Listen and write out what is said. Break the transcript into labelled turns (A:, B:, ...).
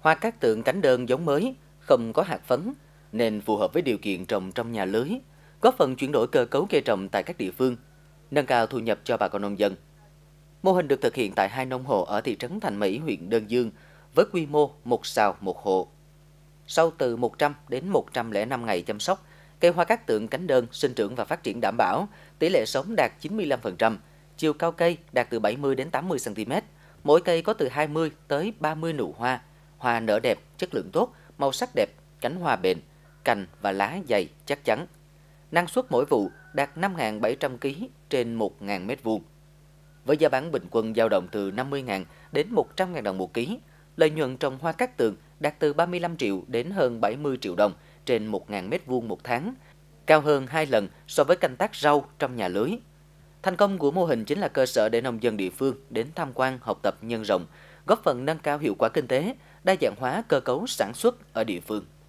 A: Hoa cát tượng cánh đơn giống mới, không có hạt phấn, nên phù hợp với điều kiện trồng trong nhà lưới, góp phần chuyển đổi cơ cấu cây trồng tại các địa phương, nâng cao thu nhập cho bà con nông dân. Mô hình được thực hiện tại hai nông hộ ở thị trấn Thành Mỹ, huyện Đơn Dương, với quy mô một sào một hộ. Sau từ 100 đến 105 ngày chăm sóc, cây hoa cát tượng cánh đơn sinh trưởng và phát triển đảm bảo, tỷ lệ sống đạt 95%, chiều cao cây đạt từ 70 đến 80 cm, mỗi cây có từ 20 tới 30 nụ hoa, hoa nở đẹp, chất lượng tốt, màu sắc đẹp, cánh hoa bền, cành và lá dày chắc chắn. Năng suất mỗi vụ đạt 5.700 kg trên 1.000 m2. Với giá bán bình quân dao động từ 50.000 đến 100.000 đồng một ký, lợi nhuận trồng hoa cát tường đạt từ 35 triệu đến hơn 70 triệu đồng trên 1.000 m2 một tháng, cao hơn 2 lần so với canh tác rau trong nhà lưới. Thành công của mô hình chính là cơ sở để nông dân địa phương đến tham quan, học tập nhân rộng, góp phần nâng cao hiệu quả kinh tế, đa dạng hóa cơ cấu sản xuất ở địa phương.